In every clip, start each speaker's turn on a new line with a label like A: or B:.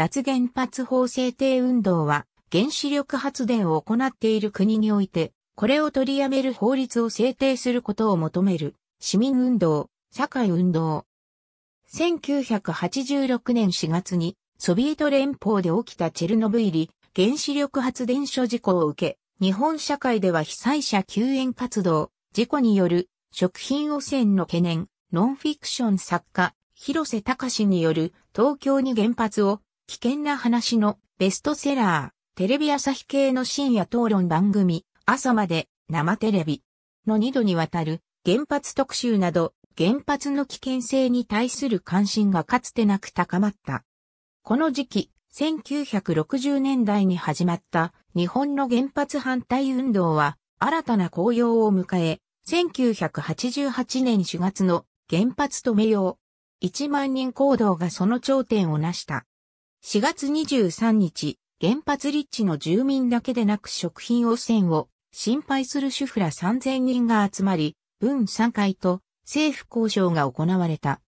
A: 脱原発法制定運動は、原子力発電を行っている国において、これを取りやめる法律を制定することを求める、市民運動、社会運動。1986年4月に、ソビエト連邦で起きたチェルノブイリ原子力発電所事故を受け、日本社会では被災者救援活動、事故による食品汚染の懸念、ノンフィクション作家、広瀬隆による東京に原発を危険な話のベストセラー、テレビ朝日系の深夜討論番組、朝まで生テレビの2度にわたる原発特集など原発の危険性に対する関心がかつてなく高まった。この時期、1960年代に始まった日本の原発反対運動は新たな紅葉を迎え、1988年4月の原発止めよう1万人行動がその頂点を成した。4月23日、原発立地の住民だけでなく食品汚染を心配する主婦ら3000人が集まり、分3回と政府交渉が行われた。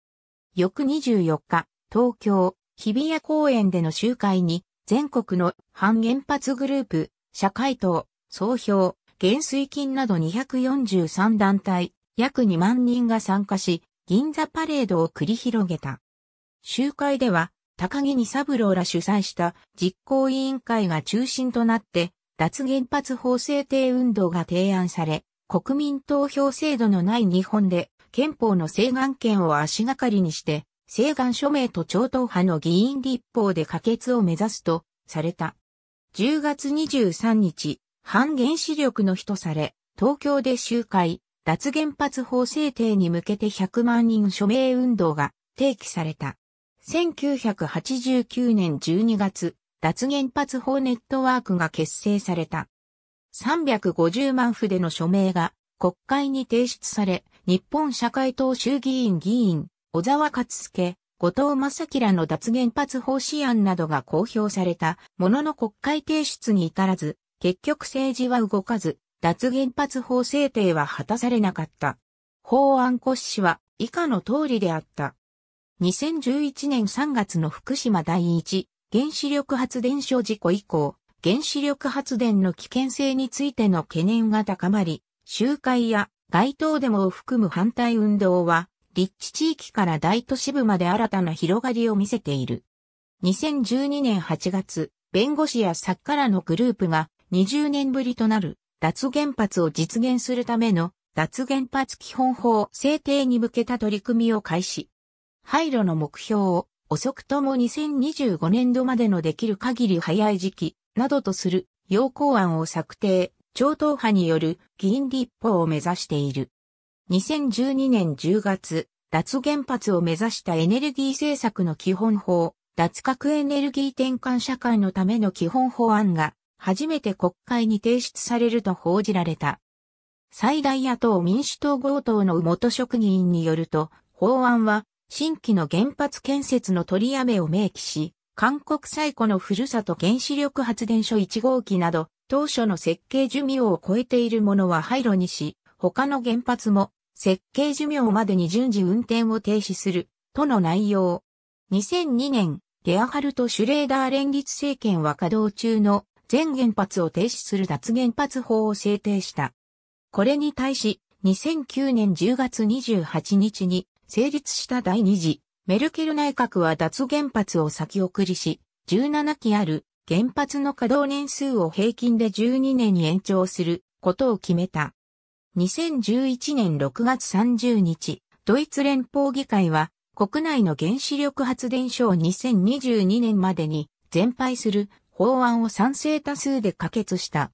A: 翌24日、東京、日比谷公園での集会に、全国の反原発グループ、社会党、総評、減水金など243団体、約2万人が参加し、銀座パレードを繰り広げた。集会では、高木二三郎ら主催した実行委員会が中心となって、脱原発法制定運動が提案され、国民投票制度のない日本で、憲法の請願権を足がかりにして、請願署名と超党派の議員立法で可決を目指すと、された。10月23日、反原子力の日とされ、東京で集会、脱原発法制定に向けて100万人署名運動が提起された。1989年12月、脱原発法ネットワークが結成された。350万筆の署名が国会に提出され、日本社会党衆議院議員、小沢勝介、後藤正輝らの脱原発法試案などが公表されたものの国会提出に至らず、結局政治は動かず、脱原発法制定は果たされなかった。法案骨子は以下の通りであった。2011年3月の福島第一原子力発電所事故以降、原子力発電の危険性についての懸念が高まり、集会や街頭デモを含む反対運動は、立地地域から大都市部まで新たな広がりを見せている。2012年8月、弁護士や作家らのグループが20年ぶりとなる脱原発を実現するための脱原発基本法制定に向けた取り組みを開始。廃炉の目標を遅くとも2025年度までのできる限り早い時期などとする要項案を策定、超党派による議員立法を目指している。2012年10月、脱原発を目指したエネルギー政策の基本法、脱核エネルギー転換社会のための基本法案が初めて国会に提出されると報じられた。最大野党民主党強党の元職員によると、法案は新規の原発建設の取りやめを明記し、韓国最古のふるさと原子力発電所1号機など、当初の設計寿命を超えているものは廃炉にし、他の原発も設計寿命までに順次運転を停止する、との内容。2002年、ゲアハルト・シュレーダー連立政権は稼働中の全原発を停止する脱原発法を制定した。これに対し、2009年10月28日に成立した第2次メルケル内閣は脱原発を先送りし、17基ある原発の稼働年数を平均で12年に延長することを決めた。2011年6月30日、ドイツ連邦議会は国内の原子力発電所を2022年までに全廃する法案を賛成多数で可決した。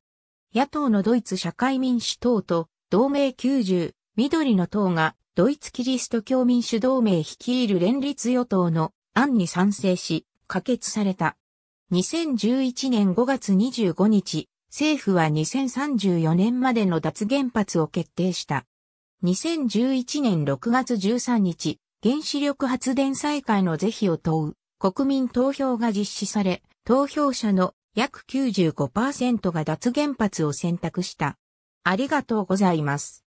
A: 野党のドイツ社会民主党と同盟90、緑の党がドイツキリスト教民主同盟率いる連立与党の案に賛成し、可決された。2011年5月25日、政府は2034年までの脱原発を決定した。2011年6月13日、原子力発電再開の是非を問う国民投票が実施され、投票者の約95%が脱原発を選択した。ありがとうございます。